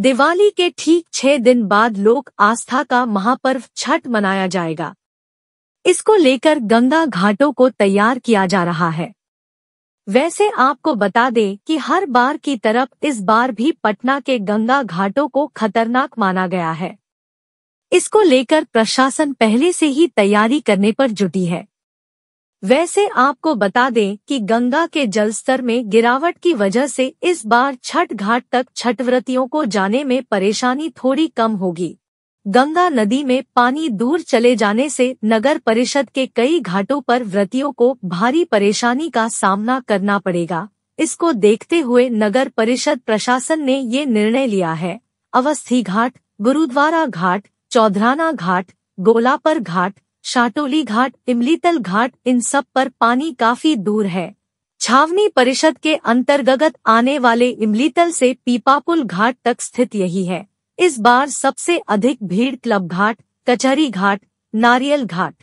दिवाली के ठीक छह दिन बाद लोक आस्था का महापर्व छठ मनाया जाएगा इसको लेकर गंगा घाटों को तैयार किया जा रहा है वैसे आपको बता दें कि हर बार की तरफ इस बार भी पटना के गंगा घाटों को खतरनाक माना गया है इसको लेकर प्रशासन पहले से ही तैयारी करने पर जुटी है वैसे आपको बता दें कि गंगा के जलस्तर में गिरावट की वजह से इस बार छठ घाट तक छठव्रतियों को जाने में परेशानी थोड़ी कम होगी गंगा नदी में पानी दूर चले जाने से नगर परिषद के कई घाटों पर व्रतियों को भारी परेशानी का सामना करना पड़ेगा इसको देखते हुए नगर परिषद प्रशासन ने ये निर्णय लिया है अवस्थी घाट गुरुद्वारा घाट चौधराना घाट गोलापर घाट शाटोली घाट इमलीतल घाट इन सब पर पानी काफी दूर है छावनी परिषद के अंतर्गत आने वाले इमलीतल से पीपापुल घाट तक स्थित यही है इस बार सबसे अधिक भीड़ क्लब घाट कचहरी घाट नारियल घाट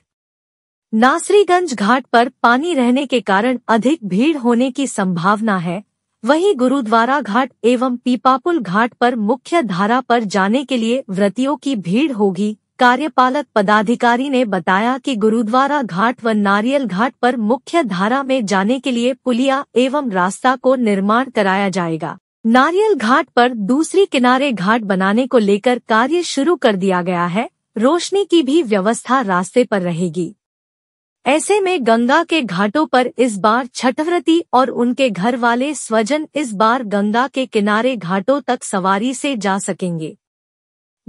नासरीगंज घाट पर पानी रहने के कारण अधिक भीड़ होने की संभावना है वहीं गुरुद्वारा घाट एवं पीपापुल घाट पर मुख्य धारा पर जाने के लिए व्रतियों की भीड़ होगी कार्यपालक पदाधिकारी ने बताया कि गुरुद्वारा घाट व नारियल घाट पर मुख्य धारा में जाने के लिए पुलिया एवं रास्ता को निर्माण कराया जाएगा नारियल घाट पर दूसरी किनारे घाट बनाने को लेकर कार्य शुरू कर दिया गया है रोशनी की भी व्यवस्था रास्ते पर रहेगी ऐसे में गंगा के घाटों पर इस बार छठव्रती और उनके घर वाले स्वजन इस बार गंगा के किनारे घाटों तक सवारी से जा सकेंगे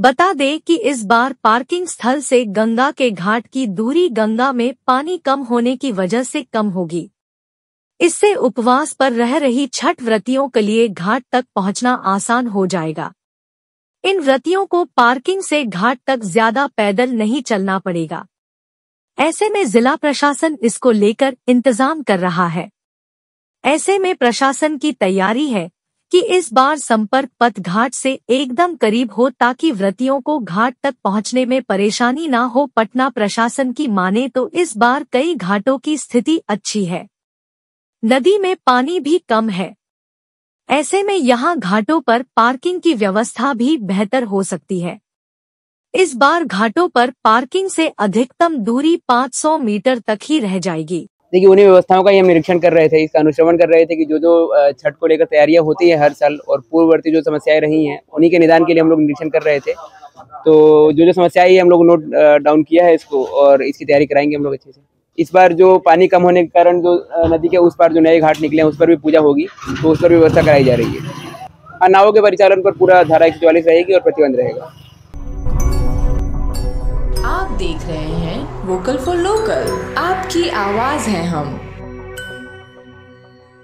बता दें कि इस बार पार्किंग स्थल से गंगा के घाट की दूरी गंगा में पानी कम होने की वजह से कम होगी इससे उपवास पर रह रही छठ व्रतियों के लिए घाट तक पहुंचना आसान हो जाएगा इन व्रतियों को पार्किंग से घाट तक ज्यादा पैदल नहीं चलना पड़ेगा ऐसे में जिला प्रशासन इसको लेकर इंतजाम कर रहा है ऐसे में प्रशासन की तैयारी है कि इस बार संपर्क पथ घाट से एकदम करीब हो ताकि व्रतियों को घाट तक पहुंचने में परेशानी ना हो पटना प्रशासन की माने तो इस बार कई घाटों की स्थिति अच्छी है नदी में पानी भी कम है ऐसे में यहाँ घाटों पर पार्किंग की व्यवस्था भी बेहतर हो सकती है इस बार घाटों पर पार्किंग से अधिकतम दूरी 500 मीटर तक ही रह जाएगी देखिए उन्हीं व्यवस्थाओं का ही हम निरीक्षण कर रहे थे इसका अनुश्रवण कर रहे थे कि जो जो छठ को लेकर तैयारियां होती है हर साल और पूर्ववर्ती जो समस्याएं रही हैं उन्हीं के निदान के लिए हम लोग निरीक्षण कर रहे थे तो जो जो समस्याएं हम लोग नोट डाउन किया है इसको और इसकी तैयारी कराएंगे हम लोग अच्छे से इस बार जो पानी कम होने के कारण जो नदी के उस पार जो नए घाट निकले हैं उस पर भी पूजा होगी तो उस पर भी व्यवस्था कराई जा रही है नावों के परिचालन पर पूरा धारा एक रहेगी और प्रतिबंध रहेगा देख रहे हैं वोकल फॉर लोकल आपकी आवाज है हम